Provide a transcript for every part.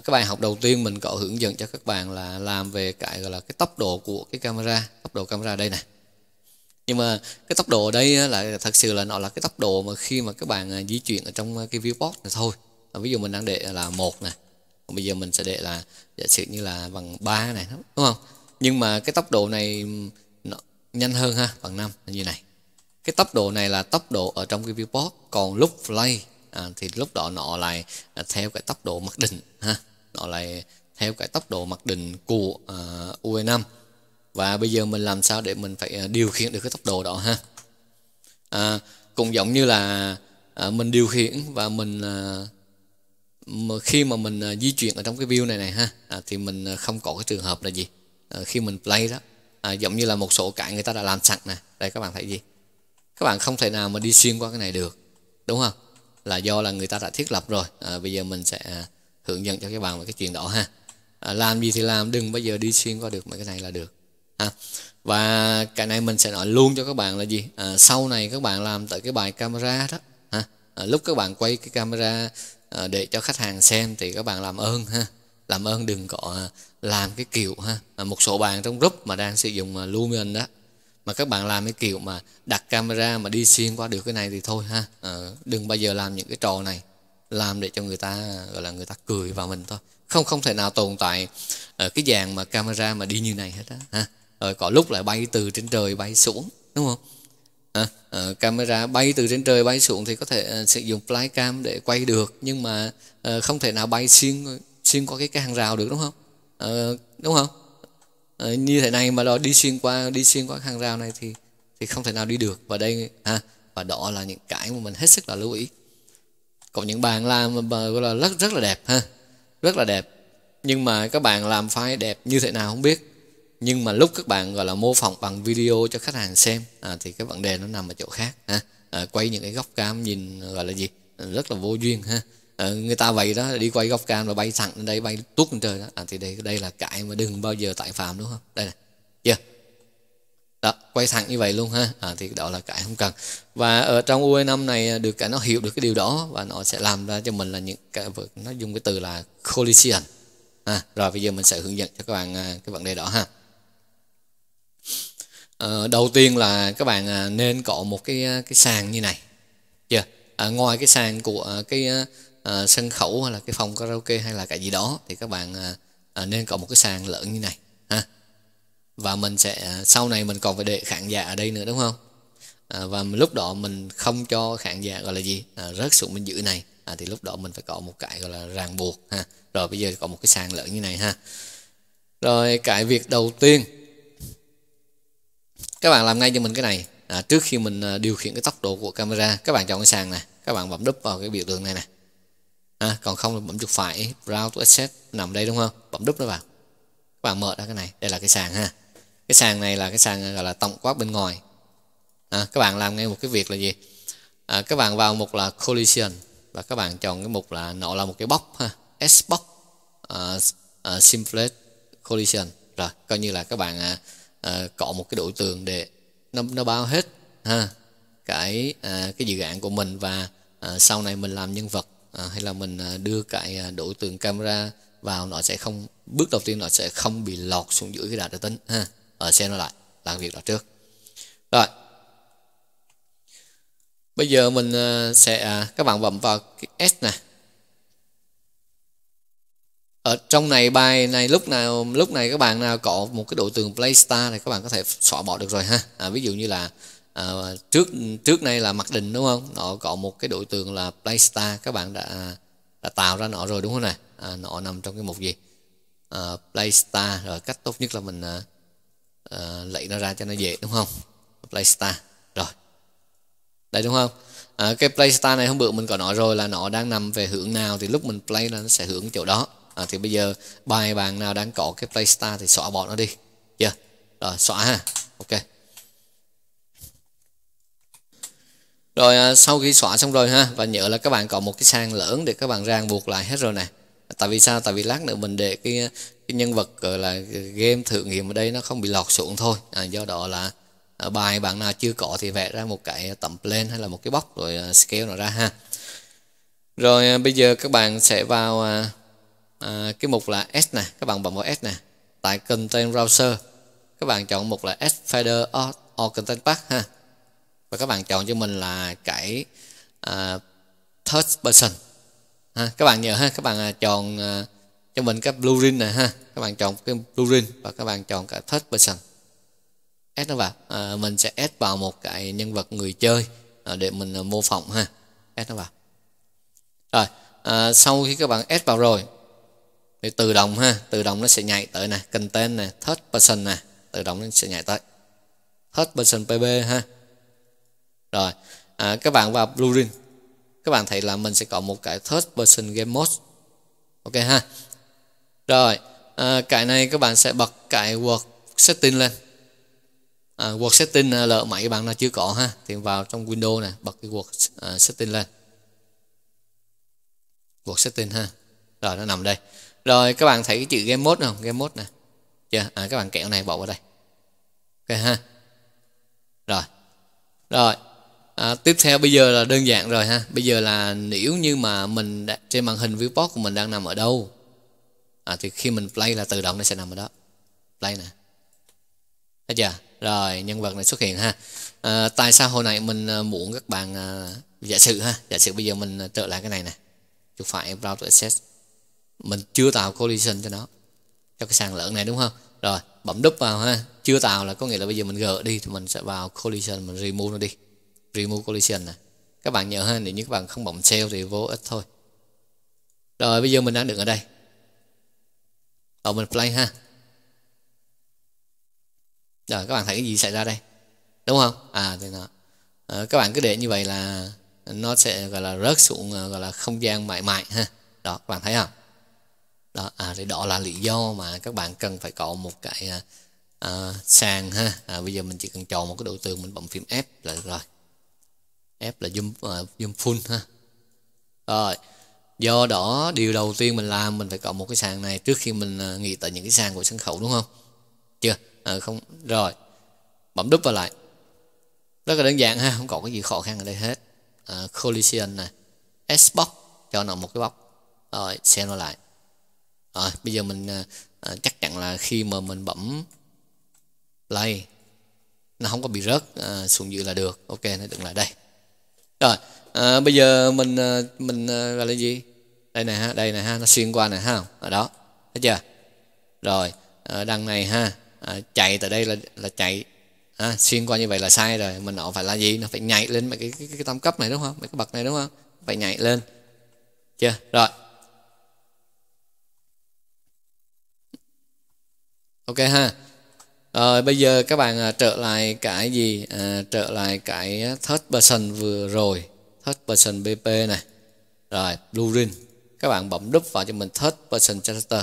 cái bài học đầu tiên mình có hướng dẫn cho các bạn là làm về cái gọi là cái tốc độ của cái camera tốc độ camera đây này nhưng mà cái tốc độ ở đây là thật sự là nó là cái tốc độ mà khi mà các bạn à, di chuyển ở trong à, cái viewport này thôi ví dụ mình đang để là một này bây giờ mình sẽ để là giả sử như là bằng 3 này đúng không nhưng mà cái tốc độ này nó nhanh hơn ha bằng 5 như này cái tốc độ này là tốc độ ở trong cái viewport còn lúc play à, thì lúc đó nó lại theo cái tốc độ mặc định ha đó là theo cái tốc độ mặc định của uh, ờ, UE5 và bây giờ mình làm sao để mình phải ờ, điều khiển được cái tốc độ đó ha à, cũng giống như là à, mình điều khiển và mình à, khi mà mình à, di chuyển ở trong cái view này này ha à, thì mình không có cái trường hợp là gì à, khi mình play đó à, giống như là một số cái người ta đã làm sẵn nè đây các bạn thấy gì các bạn không thể nào mà đi xuyên qua cái này được đúng không là do là người ta đã thiết lập rồi à, bây giờ mình sẽ à, hướng dẫn cho các bạn về cái chuyện đó ha à, làm gì thì làm đừng bao giờ đi xuyên qua được mấy cái này là được ha và cái này mình sẽ nói luôn cho các bạn là gì à, sau này các bạn làm tại cái bài camera đó ha à, lúc các bạn quay cái camera à, để cho khách hàng xem thì các bạn làm ơn ha làm ơn đừng có à, làm cái kiểu ha à, một số bạn trong group mà đang sử dụng à, Lumen đó mà các bạn làm cái kiểu mà đặt camera mà đi xuyên qua được cái này thì thôi ha à, đừng bao giờ làm những cái trò này làm để cho người ta gọi là người ta cười vào mình thôi không không thể nào tồn tại ở ờ, cái dàn mà camera mà đi như này hết á ha rồi có lúc lại bay từ trên trời bay xuống đúng không à, à, camera bay từ trên trời bay xuống thì có thể sử dụng flycam để quay được nhưng mà à, không thể nào bay xuyên xuyên qua cái, cái hàng rào được đúng không à, đúng không à, như thế này mà đòi đi xuyên qua đi xuyên qua hàng rào này thì thì không thể nào đi được và đây à, và đó là những cái mà mình hết sức là lưu ý còn những bàn làm gọi là rất rất là đẹp ha rất là đẹp nhưng mà các bạn làm file đẹp như thế nào không biết nhưng mà lúc các bạn gọi là mô phỏng bằng video cho khách hàng xem à, thì cái vấn đề nó nằm ở chỗ khác ha à, quay những cái góc cam nhìn gọi là gì rất là vô duyên ha à, người ta vậy đó đi quay góc cam là bay thẳng lên đây bay tuốt lên trời đó à, thì đây đây là cái mà đừng bao giờ tại phạm đúng không đây này đó quay thẳng như vậy luôn ha à, thì đó là cái không cần và ở trong UE năm này à, được cả nó hiểu được cái điều đó và nó sẽ làm ra cho mình là những cái nó dùng cái từ là collision à, rồi bây giờ mình sẽ hướng dẫn cho các bạn à, cái vấn đề đó ha à, đầu tiên là các bạn à, nên có một cái cái sàn như này chưa yeah. à, ngoài cái sàn của cái à, sân khấu hay là cái phòng karaoke hay là cái gì đó thì các bạn à, nên có một cái sàn lớn như này ha và mình sẽ sau này mình còn phải để khán giả ở đây nữa đúng không à, và lúc đó mình không cho khán giả gọi là gì à, rớt xuống bên giữ này à, thì lúc đó mình phải có một cái gọi là ràng buộc ha rồi bây giờ có một cái sàn lỡ như này ha rồi cái việc đầu tiên các bạn làm ngay cho mình cái này à, trước khi mình à, điều khiển cái tốc độ của camera các bạn chọn cái sàn này các bạn bấm đúp vào cái biểu tượng này nè à, còn không bấm chuột phải browse to access nằm đây đúng không bấm đúp nó vào các bạn mở ra cái này đây là cái sàn ha cái sàn này là cái sàn gọi là tổng quát bên ngoài à, các bạn làm ngay một cái việc là gì à, các bạn vào mục là collision và các bạn chọn cái mục là nó là một cái box ha à, s box à, à, simplate collision rồi coi như là các bạn à, à có một cái đối tượng để nó nó bao hết ha cái à, cái dự án của mình và à, sau này mình làm nhân vật à, hay là mình à, đưa cái à, đối tượng camera vào nó sẽ không bước đầu tiên nó sẽ không bị lọt xuống dưới cái đà máy tính ha ở ờ, xem nó lại làm việc đó trước rồi bây giờ mình ờ, sẽ à, các bạn bấm vào cái S này ở trong này bài này lúc nào lúc này các bạn nào có một cái độ tường playstar này các bạn có thể xóa bỏ được rồi ha à, ví dụ như là à, trước trước nay là mặc định đúng không nó có một cái độ tường là playstar các bạn đã đã tạo ra nó rồi đúng không này à, nó nằm trong cái mục gì à, ờ, playstar rồi cách tốt nhất là mình à, à, ờ, lấy nó ra cho nó dễ đúng không play star rồi đây đúng không à, cái play star này hôm bữa mình có nói rồi là nó đang nằm về hướng nào thì lúc mình play là nó sẽ hướng chỗ đó à, thì bây giờ bài bàn nào đang có cái play star thì xóa bỏ nó đi chưa yeah. rồi xóa ha ok rồi à, sau khi xóa xong rồi ha và nhớ là các bạn có một cái sang lớn để các bạn ràng buộc lại hết rồi nè tại vì sao tại vì lát nữa mình để cái cái nhân vật gọi là game thử nghiệm ở đây nó không bị lọt xuống thôi à, do đó là à, bài bạn nào chưa có thì vẽ ra một cái tấm plan hay là một cái bóc rồi à, scale nó ra ha rồi à, bây giờ các bạn sẽ vào à, à, cái mục là S nè các bạn bấm vào S nè tại content browser các bạn chọn mục là S feeder or, or content pack ha và các bạn chọn cho mình là cái à, third person ha, các bạn nhớ ha các bạn chọn à, cho mình cái blue ring này ha các bạn chọn cái blue ring và các bạn chọn cái third person add nó vào à, mình sẽ add vào một cái nhân vật người chơi à, để mình à, mô phỏng ha add nó vào rồi à, sau khi các bạn add vào rồi thì tự động ha tự động nó sẽ nhảy tới nè content nè third person nè tự động nó sẽ nhảy tới third person pb ha rồi à, các bạn vào blue ring các bạn thấy là mình sẽ có một cái third person game mode ok ha rồi à, cái này các bạn sẽ bật cái Word setting lên à, Word setting à, lỡ máy các bạn nào chưa có ha thì vào trong Windows này bật cái Word uh, à, setting lên Word setting ha rồi nó nằm đây rồi các bạn thấy cái chữ game mode không game mode nè chưa à, các bạn kéo này bỏ vào đây ok ha rồi rồi à, tiếp theo bây giờ là đơn giản rồi ha bây giờ là nếu như mà mình đã, trên màn hình viewport của mình đang nằm ở đâu à, thì khi mình play là tự động nó sẽ nằm ở đó play nè thấy chưa rồi nhân vật này xuất hiện ha à, tại sao hồi nãy mình à, muốn các bạn à, giả sử ha giả sử bây giờ mình à, trở lại cái này nè chụp phải browse access mình chưa tạo collision cho nó cho cái sàn lớn này đúng không rồi bấm đúp vào ha chưa tạo là có nghĩa là bây giờ mình gỡ đi thì mình sẽ vào collision mình remove nó đi remove collision nè các bạn nhớ ha nếu như các bạn không bấm sale thì vô ích thôi rồi bây giờ mình đang đứng ở đây ở mình play ha Rồi các bạn thấy cái gì xảy ra đây Đúng không À thì nó à, Các bạn cứ để như vậy là Nó sẽ gọi là rớt xuống ờ, gọi là không gian mại mại ha Đó các bạn thấy không đó, à, thì đó là lý do mà các bạn cần phải có một cái à, sàn ha à, bây giờ mình chỉ cần chọn một cái đối tượng mình bấm phím F là được rồi F là zoom uh, zoom full ha rồi do đó điều đầu tiên mình làm mình phải có một cái sàn này trước khi mình à, nghỉ tại những cái sàn của sân khấu đúng không chưa à, không rồi bấm đúp vào lại rất là đơn giản ha không có cái gì khó khăn ở đây hết à, collision này xbox cho nó một cái bóc rồi xem nó lại rồi bây giờ mình à, à chắc chắn là khi mà mình bấm play nó không có bị rớt à, xuống dưới là được ok nó đứng lại đây rồi à, bây giờ mình à, mình gọi là gì đây này ha đây này ha nó xuyên qua này ha ở đó thấy chưa rồi ở ờ, đằng này ha à, chạy từ đây là là chạy à, xuyên qua như vậy là sai rồi mình nó phải là gì nó phải nhảy lên mấy cái, cái, cái tam cấp này đúng không mấy cái bậc này đúng không phải nhảy lên chưa rồi ok ha rồi bây giờ các bạn ờ, trở lại cái gì à, trở lại cái third person vừa rồi third person bp này rồi blue ring các bạn bấm đúp vào cho mình third person character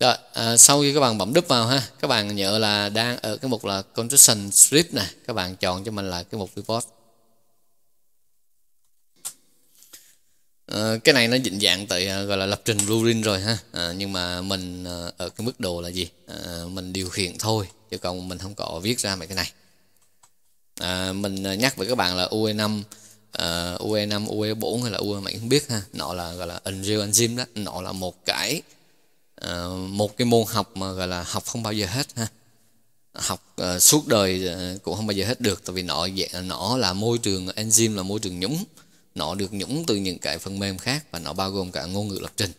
Rồi, à, sau khi các bạn bấm đúp vào ha, các bạn nhớ là đang ở cái mục là construction script này, các bạn chọn cho mình là cái mục report. À, cái này nó định dạng tại à, gọi là lập trình blueprint rồi ha, à, nhưng mà mình à, ở cái mức độ là gì? À, mình điều khiển thôi, chứ còn mình không có viết ra mấy cái này. À, mình à, nhắc với các bạn là UE5 uh, UE5, UE4 hay là UE mày cũng biết ha nó là gọi là enzyme đó nó là một cái uh, một cái môn học mà gọi là học không bao giờ hết ha học uh, suốt đời uh, cũng không bao giờ hết được tại vì nó nó là môi trường enzyme là môi trường nhúng nó được nhúng từ những cái phần mềm khác và nó bao gồm cả ngôn ngữ lập trình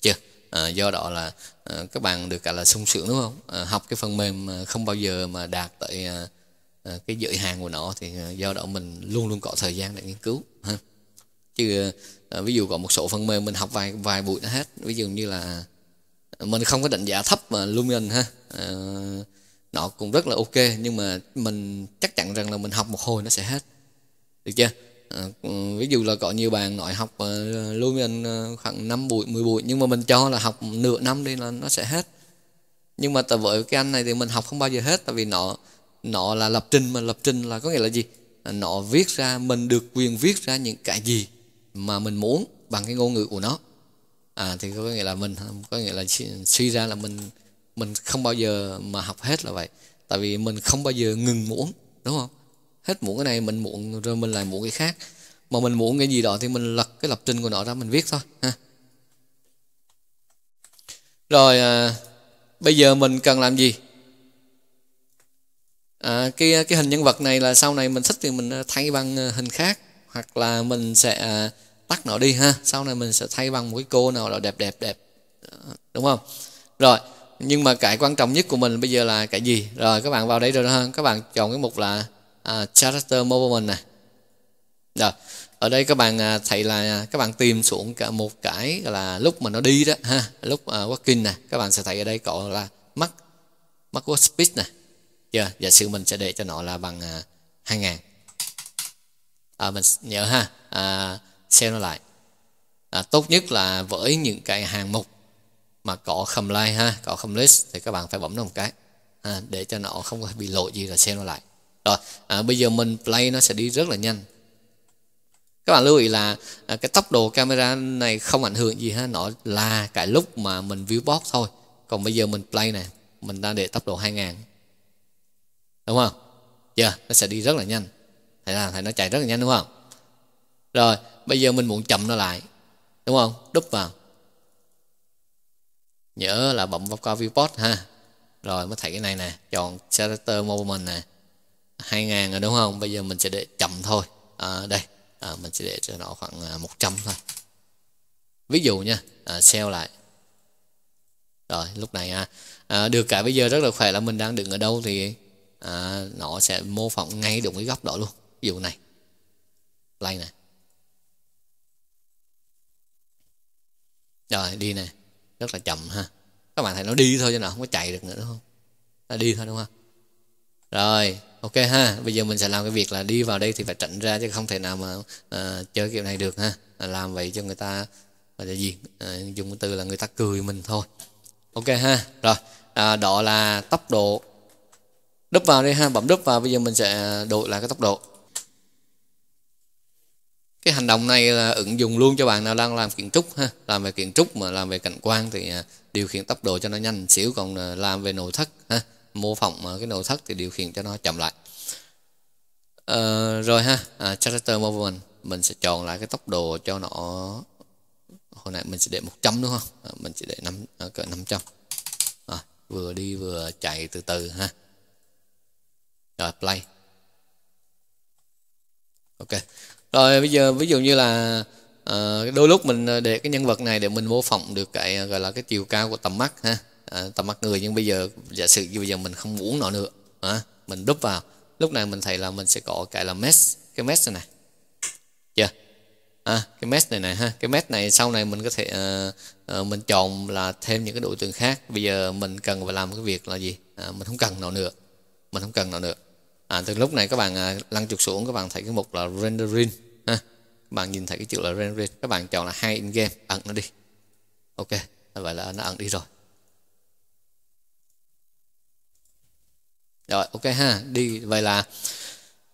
chưa à, do đó là à, các bạn được cả là sung sướng đúng không à, học cái phần mềm không bao giờ mà đạt tới à, Ờ, cái giới hạn của nó thì ờ, do đó mình luôn luôn có thời gian để nghiên cứu ha chứ ờ, ví dụ có một số phần mềm mình học vài vài buổi đã hết ví dụ như là mình không có đánh giá thấp mà Lumen ha à, nó cũng rất là ok nhưng mà mình chắc chắn rằng là mình học một hồi nó sẽ hết được chưa ừ, ví dụ là có nhiều bạn nói học uh, Lumen khoảng 5 buổi 10 buổi nhưng mà mình cho là học nửa năm đi là nó sẽ hết nhưng mà tại với cái anh này thì mình học không bao giờ hết tại vì nó nọ là lập trình mà lập trình là có nghĩa là gì à, nọ viết ra mình được quyền viết ra những cái gì mà mình muốn bằng cái ngôn ngữ của nó à thì có nghĩa là mình có nghĩa là suy ra là mình mình không bao giờ mà học hết là vậy tại vì mình không bao giờ ngừng muốn đúng không hết muốn cái này mình muốn rồi mình lại muốn cái khác mà mình muốn cái gì đó thì mình lật cái lập trình của nó ra mình viết thôi ha rồi à, bây giờ mình cần làm gì à, cái à, cái hình nhân vật này là sau này mình thích thì mình à, thay bằng à, hình khác hoặc là mình sẽ tắt nó đi ha sau này mình sẽ thay bằng một cái cô nào đó đẹp đẹp đẹp đúng không rồi nhưng mà cái quan trọng nhất của mình bây giờ là cái gì rồi các bạn vào đây rồi ha các bạn chọn cái mục là à, character movement này rồi ở đây các bạn thấy là các bạn tìm xuống cả một cái là lúc mà nó đi đó ha lúc uh, walking này các bạn sẽ thấy ở đây có là mắt mắt speed này chưa giả sử mình sẽ để cho nó là bằng à, 2000 à, mình nhớ ha à, xem nó lại à, tốt nhất là với những cái hàng mục mà có khâm lai ha có khâm list thì các bạn phải bấm nó một cái ha, à, để cho nó không có bị lộ gì là xem nó lại rồi à, bây giờ mình play nó sẽ đi rất là nhanh các bạn lưu ý là à, cái tốc độ camera này không ảnh hưởng gì ha nó là cái lúc mà mình viewbox thôi còn bây giờ mình play này mình đang để tốc độ 2000 đúng không chưa yeah, nó sẽ đi rất là nhanh thầy là thầy nó chạy rất là nhanh đúng không rồi bây giờ mình muốn chậm nó lại đúng không đúp vào nhớ là bấm vào qua viewport ha rồi mới thấy cái này nè chọn character movement nè 2000 rồi đúng không bây giờ mình sẽ để chậm thôi à, đây à, mình sẽ để cho nó khoảng 100 à, thôi ví dụ nha à, sell lại rồi lúc này à, à, được cả bây giờ rất là khỏe là mình đang đứng ở đâu thì à, nó sẽ mô phỏng ngay đúng cái góc đó luôn ví dụ này like này rồi đi nè rất là chậm ha các bạn thấy nó đi thôi chứ nó không có chạy được nữa đúng không nó đi thôi đúng không rồi ok ha bây giờ mình sẽ làm cái việc là đi vào đây thì phải tránh ra chứ không thể nào mà uh, chơi kiểu này được ha làm vậy cho người ta gọi là gì uh, dùng từ là người ta cười mình thôi ok ha rồi à, đó là tốc độ đúp vào đi ha bấm đúp vào bây giờ mình sẽ à, đổi lại cái tốc độ cái hành động này là ứng dụng luôn cho bạn nào đang làm kiến trúc ha làm về kiến trúc mà làm về cảnh quan thì à, điều khiển tốc độ cho nó nhanh xíu còn à, làm về nội thất ha mô phỏng cái nội thất thì điều khiển cho nó chậm lại à, rồi ha à, character movement mình sẽ chọn lại cái tốc độ cho nó hồi nãy mình sẽ để 100 đúng không à, mình sẽ để năm cỡ 500 à, vừa đi vừa chạy từ từ ha rồi play. Ok. Rồi bây giờ ví dụ như là à, đôi lúc mình ờ, để cái nhân vật này để mình mô phỏng được cái ờ, gọi là cái chiều cao của tầm mắt ha. À, tầm mắt người nhưng bây giờ giả sử như bây giờ mình không muốn nó nữa. À, mình đúp vào. Lúc này mình thấy là mình sẽ có cái là mesh, cái mesh này. Chưa? À, cái mesh này này ha. Cái mesh này sau này mình có thể à, à, mình chọn là thêm những cái đối tượng khác. Bây giờ mình cần phải làm cái việc là gì? À, mình không cần nó nữa. Mình không cần nó nữa à, từ lúc này các bạn à, lăn chuột xuống các bạn thấy cái mục là rendering ha các bạn nhìn thấy cái chữ là rendering các bạn chọn là hai in game ẩn nó đi ok à, vậy là nó ẩn đi rồi rồi ok ha đi vậy là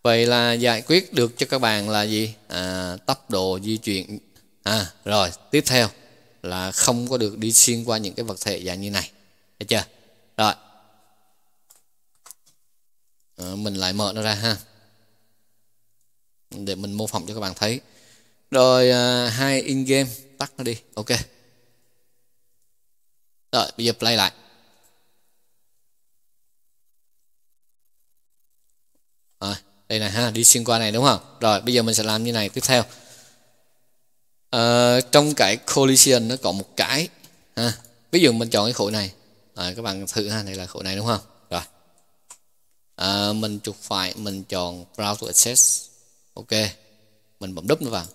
vậy là giải quyết được cho các bạn là gì à, tốc độ di chuyển à, rồi tiếp theo là không có được đi xuyên qua những cái vật thể dạng như này được chưa rồi Ờ, mình lại mở nó ra ha để mình mô phỏng cho các bạn thấy rồi à, hai in game tắt nó đi ok rồi bây giờ play lại à, đây này ha đi xuyên qua này đúng không rồi bây giờ mình sẽ làm như này tiếp theo à, trong cái collision nó có một cái ha ví dụ mình chọn cái khối này à, các bạn thử ha này là khối này đúng không à, mình chuột phải mình chọn browse to access ok mình bấm đúp nó vào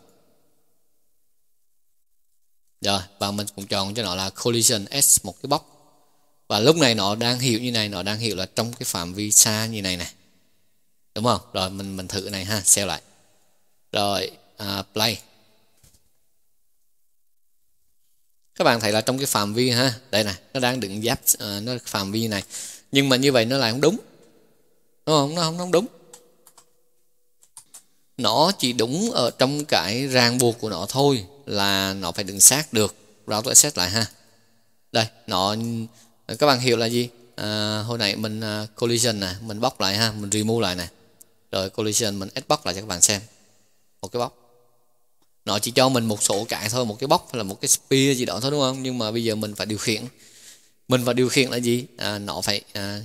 rồi và mình cũng chọn cho nó là collision s một cái box và lúc này nó đang hiểu như này nó đang hiểu là trong cái phạm vi xa như này này đúng không rồi mình mình thử này ha xem lại rồi à, play các bạn thấy là trong cái phạm vi ha đây này nó đang đựng giáp à, nó phạm vi này nhưng mà như vậy nó lại không đúng Ờ, không? Nó không, nó không đúng. Nó chỉ đúng ở trong cái ràng buộc của nó thôi là nó phải đựng sát được. Route to xét lại ha. Đây, nó các bạn hiểu là gì? À, hồi nãy mình uh, collision nè, mình bóc lại ha, mình remove lại nè. Rồi collision mình xbox lại cho các bạn xem. Một cái bóc nó chỉ cho mình một số cái thôi một cái bóc hay là một cái spear gì đó thôi đúng không nhưng mà bây giờ mình phải điều khiển mình phải điều khiển là gì à, nó phải à,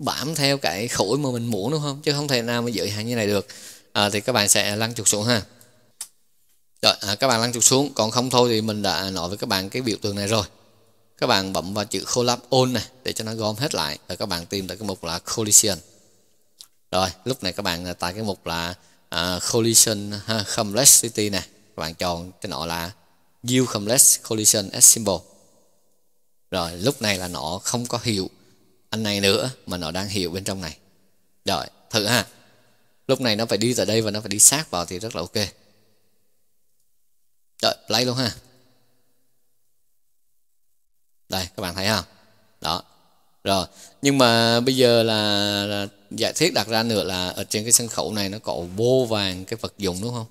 bám theo cái khối mà mình muốn đúng không chứ không thể nào mà giới hạn như này được à, thì các bạn sẽ lăn chuột xuống ha rồi à, các bạn lăn chuột xuống còn không thôi thì mình đã nói với các bạn cái biểu tượng này rồi các bạn bấm vào chữ collapse all này để cho nó gom hết lại rồi các bạn tìm tới cái mục là collision rồi lúc này các bạn à, tại cái mục là à, collision ha, complexity này các bạn chọn cho nó là yield complex collision as symbol rồi lúc này là nó không có hiệu anh này nữa mà nó đang hiểu bên trong này rồi thử ha lúc này nó phải đi ra đây và nó phải đi sát vào thì rất là ok rồi play luôn ha đây các bạn thấy không đó rồi nhưng mà bây giờ là, là giả thiết đặt ra nữa là ở trên cái sân khấu này nó có vô vàng cái vật dụng đúng không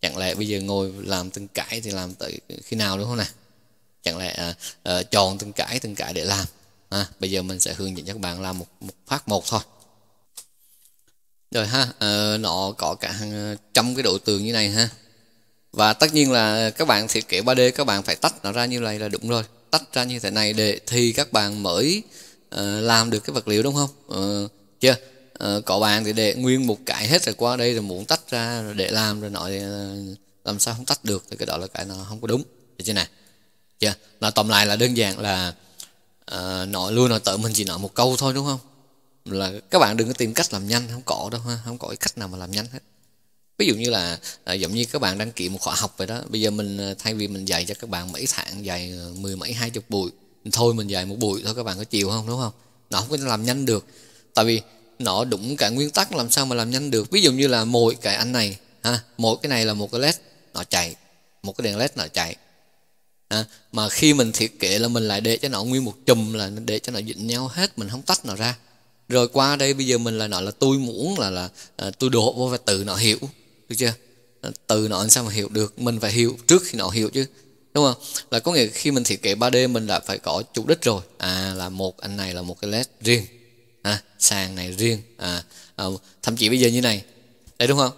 chẳng lẽ bây giờ ngồi làm từng cãi thì làm tới khi nào đúng không nè chẳng lẽ à, à, chọn từng cãi từng cãi để làm à, bây giờ mình sẽ hướng dẫn các bạn làm một, một phát một thôi rồi ha à, nó có cả hàng ờ, trăm cái độ tường như này ha và tất nhiên là các bạn thiết kế 3D các bạn phải tách nó ra như này là đúng rồi tách ra như thế này để thì các bạn mới uh, làm được cái vật liệu đúng không uh, chưa uh, có bạn thì để nguyên một cái hết rồi qua đây rồi muốn tách ra để làm rồi nói uh, làm sao không tách được thì cái đó là cái nó không có đúng được chưa này chưa là tóm lại là đơn giản là Ờ, nói luôn nói tự mình chỉ nói một câu thôi đúng không là các bạn đừng có tìm cách làm nhanh không có đâu ha không có cái cách nào mà làm nhanh hết ví dụ như là à, giống như các bạn đăng ký một khóa học vậy đó bây giờ mình ờ, thay vì mình dạy cho các bạn mấy tháng dạy mười mấy hai chục buổi thôi mình dạy một buổi thôi các bạn có chịu không đúng không nó không có làm nhanh được tại vì nó đúng cả nguyên tắc làm sao mà làm nhanh được ví dụ như là mỗi cái anh này ha mỗi cái này là một cái led nó chạy một cái đèn led nó chạy à, mà khi mình thiết kế là mình lại để cho nó nguyên một chùm là để cho nó dịnh nhau hết mình không tách nó ra rồi qua đây bây giờ mình lại nói là tôi muốn là là à, tôi đổ vô và tự nó hiểu được chưa à, tự nó làm sao mà hiểu được mình phải hiểu trước khi nó hiểu chứ đúng không là có nghĩa khi mình thiết kế 3D mình đã phải có chủ đích rồi à là một anh này là một cái led riêng à, sàn này riêng à, à thậm chí bây giờ như này đấy đúng không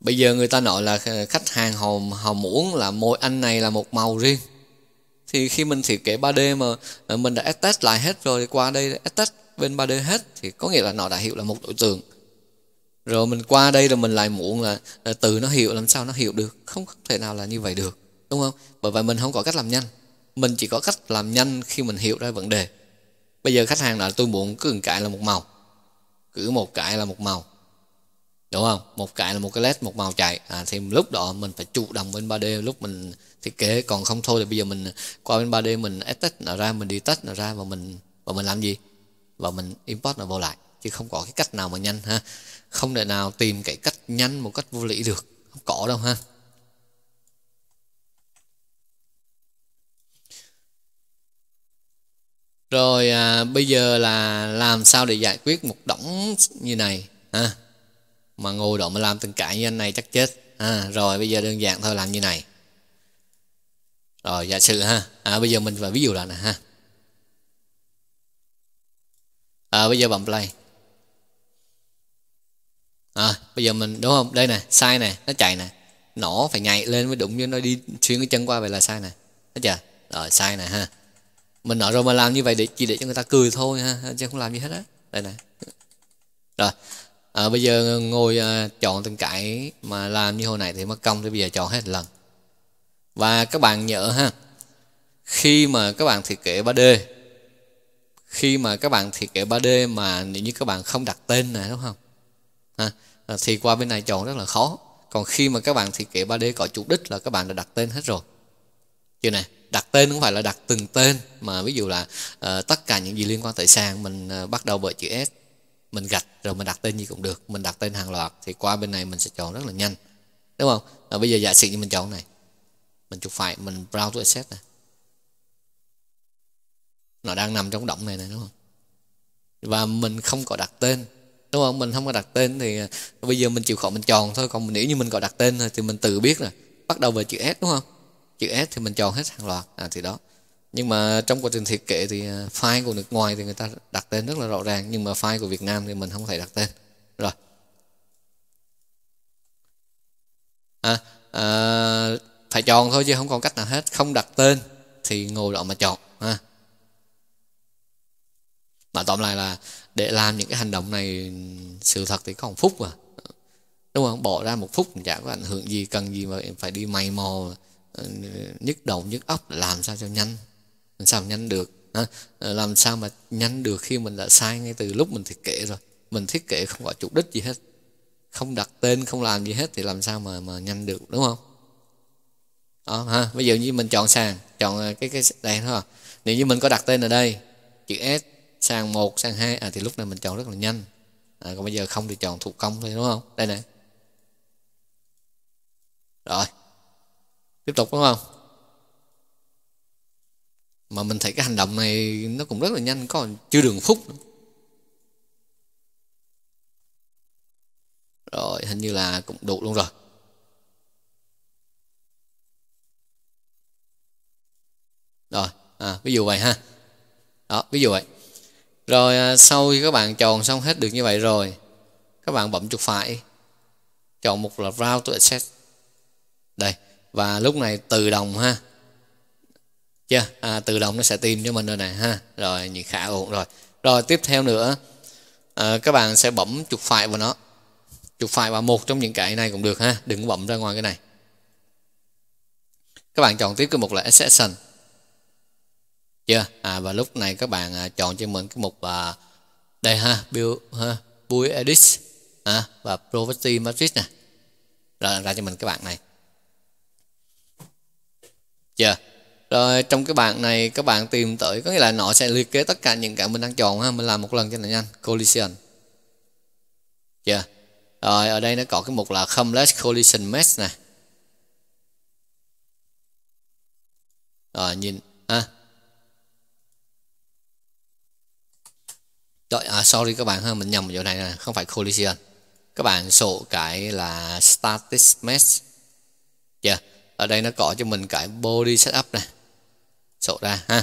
bây giờ người ta nói là khách hàng họ họ muốn là mỗi anh này là một màu riêng thì khi mình thiết kế 3D mà mình đã test lại hết rồi qua đây test bên 3D hết thì có nghĩa là nó đã hiểu là một đối tượng rồi mình qua đây rồi mình lại muộn là, là từ nó hiểu làm sao nó hiểu được không, thể nào là như vậy được đúng không bởi vậy mình không có cách làm nhanh mình chỉ có cách làm nhanh khi mình hiểu ra vấn đề bây giờ khách hàng là tôi muốn cứ một cái là một màu cứ một cái là một màu đúng không một cái là một cái led một màu chạy à, thì lúc đó mình phải chủ động bên 3D lúc mình thiết kế còn không thôi thì bây giờ mình qua bên 3D mình edit nó ra mình đi test nó ra và mình và mình làm gì và mình import nó vào lại chứ không có cái cách nào mà nhanh ha không thể nào tìm cái cách nhanh một cách vô lý được không có đâu ha rồi à, bây giờ là làm sao để giải quyết một đống như này ha mà ngu độ mà làm từng cãi như anh này chắc chết à, rồi bây giờ đơn giản thôi làm như này rồi giả sử ha à, bây giờ mình phải ví dụ là này ha à, bây giờ bấm play à, bây giờ mình đúng không đây nè sai nè nó chạy nè nó phải nhảy lên mới đụng như nó đi xuyên cái chân qua vậy là sai nè thấy chưa rồi sai nè ha mình nói rồi mà làm như vậy để chỉ để cho người ta cười thôi ha chứ không làm gì hết á đây nè rồi à, bây giờ ngồi à, chọn từng cái mà làm như hồi này thì mất công thì bây giờ chọn hết lần và các bạn nhớ ha khi mà các bạn thiết kế 3D khi mà các bạn thiết kế 3D mà nếu như các bạn không đặt tên này đúng không ha, à, thì qua bên này chọn rất là khó còn khi mà các bạn thiết kế 3D có chủ đích là các bạn đã đặt tên hết rồi chưa này đặt tên không phải là đặt từng tên mà ví dụ là uh, tất cả những gì liên quan tới sàn mình uh, bắt đầu bởi chữ S mình gạch rồi mình đặt tên gì cũng được mình đặt tên hàng loạt thì qua bên này mình sẽ chọn rất là nhanh đúng không và bây giờ giả sử như mình chọn này mình chụp phải mình browse to asset này nó đang nằm trong động này này đúng không và mình không có đặt tên đúng không mình không có đặt tên thì à, bây giờ mình chịu khó mình chọn thôi còn nếu như mình có đặt tên thì mình tự biết rồi bắt đầu về chữ S đúng không chữ S thì mình chọn hết hàng loạt à, thì đó nhưng mà trong quá trình thiết kế thì à, file của nước ngoài thì người ta đặt tên rất là rõ ràng nhưng mà file của Việt Nam thì mình không thể đặt tên rồi à, à, phải chọn thôi chứ không còn cách nào hết không đặt tên thì ngồi đó mà chọn ha mà tóm lại là để làm những cái hành động này sự thật thì còn phút mà đúng không bỏ ra một phút chả có ảnh hưởng gì cần gì mà phải đi mày mò ờ, nhức đầu nhức óc làm sao cho nhanh làm sao nhanh được à, làm sao mà nhanh ờ, được khi mình đã sai ngay từ lúc mình thiết kế rồi mình thiết kế không có chủ đích gì hết không đặt tên không làm gì hết thì làm sao mà mà nhanh được đúng không đó, ờ, ha ví dụ như mình chọn sàn chọn ờ, cái cái đây thôi à. nếu như mình có đặt tên ở đây chữ s sàn 1, sàn 2 à thì lúc này mình chọn rất là nhanh à, còn bây giờ không thì chọn thủ công thôi đúng không đây này rồi tiếp tục đúng không mà mình thấy cái hành động này nó cũng rất là nhanh còn chưa đường phút nữa. rồi hình như là cũng đủ luôn rồi rồi à, ví dụ vậy ha đó ví dụ vậy rồi à, sau khi các bạn chọn xong hết được như vậy rồi các bạn bấm chuột phải chọn mục là route to access đây và lúc này tự động ha chưa à, tự động nó sẽ tìm cho mình rồi này ha rồi nhìn khá ổn rồi rồi tiếp theo nữa à, các bạn sẽ bấm chuột phải vào nó chuột phải vào một trong những cái này cũng được ha đừng bấm ra ngoài cái này các bạn chọn tiếp cái mục là exception chưa à, và lúc này các bạn à, chọn cho mình cái mục à, đây ha build ha build edit à, và property matrix nè rồi ra cho mình các bạn này chưa rồi trong cái bảng này các bạn tìm tới có nghĩa là nó sẽ liệt kê tất cả những cái mình đang chọn ha mình làm một lần cho nó nhanh collision chưa yeah. rồi ở đây nó có cái mục là complex collision mesh này rồi nhìn ha Rồi, à sorry các bạn ha mình nhầm chỗ này là không phải collision các bạn sổ cái là static mesh chưa yeah. ở đây nó có cho mình cái body setup này sổ ra ha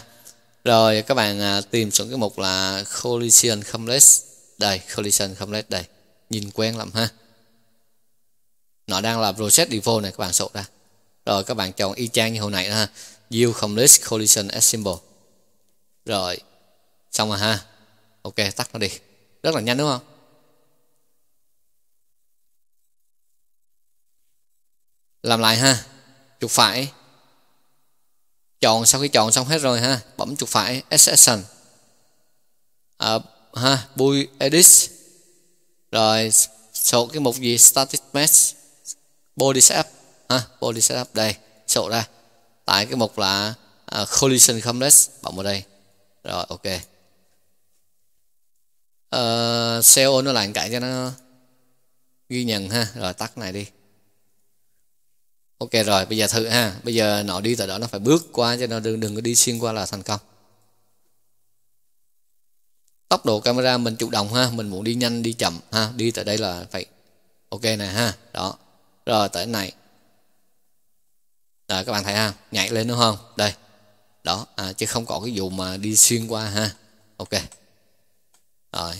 rồi các bạn à, tìm xuống cái mục là collision complex đây collision complex đây nhìn quen lắm ha nó đang là process default này các bạn sổ ra rồi các bạn chọn y chang như hồi nãy ha view complex collision assemble rồi xong rồi ha ok tắt nó đi rất là nhanh đúng không làm lại ha chuột phải chọn sau khi chọn xong hết rồi ha bấm chuột phải exception à, ha bui edit rồi số cái mục gì static mesh body setup ha body setup đây sổ ra tại cái mục là uh, collision complex bấm vào đây rồi ok uh, ờ, CO nó làm cái cho nó ghi nhận ha rồi tắt này đi ok rồi bây giờ thử ha bây giờ nó đi tới đó nó phải bước qua cho nó đừng, đừng có đi xuyên qua là thành công tốc độ camera mình chủ động ha mình muốn đi nhanh đi chậm ha đi tới đây là phải ok nè ha đó rồi tới này rồi các bạn thấy ha nhảy lên đúng không đây đó à, chứ không có cái vụ mà đi xuyên qua ha ok rồi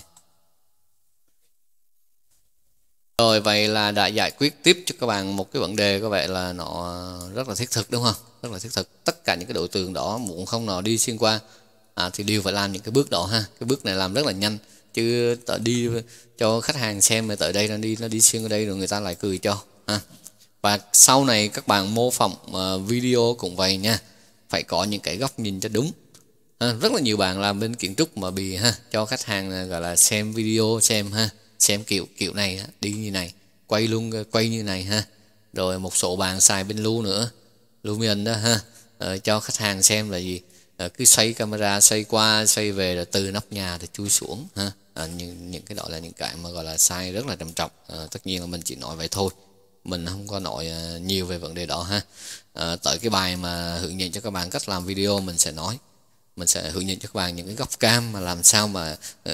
rồi vậy là đã giải quyết tiếp cho các bạn một cái vấn đề có vẻ là nó rất là thiết thực đúng không? Rất là thiết thực. Tất cả những cái đối tượng đó muốn không nào đi xuyên qua à, thì đều phải làm những cái bước đó ha. Cái bước này làm rất là nhanh chứ tớ đi cho khách hàng xem mà tới đây nó đi nó đi xuyên ở đây rồi người ta lại cười cho ha. Và sau này các bạn mô phỏng ờ, video cũng vậy nha. Phải có những cái góc nhìn cho đúng. À, rất là nhiều bạn làm bên kiến trúc mà bị ha cho khách hàng gọi là xem video xem ha xem kiểu kiểu này đi như này quay luôn quay như này ha rồi một số bàn xài bên lưu nữa Lumion đó ha ờ, cho khách hàng xem là gì ờ, cứ xoay camera xoay qua xoay về rồi từ nóc nhà thì chui xuống ha à, những những cái đó là những cái mà gọi là sai rất là trầm trọng à, tất nhiên là mình chỉ nói vậy thôi mình không có nói ờ, nhiều về vấn đề đó ha à, tới cái bài mà hướng dẫn cho các bạn cách làm video mình sẽ nói mình sẽ hướng dẫn cho các bạn những cái góc cam mà làm sao mà uh,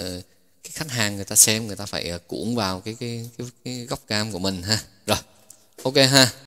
cái khách hàng người ta xem người ta phải ờ, cuộn vào cái cái cái, cái góc cam của mình ha rồi ok ha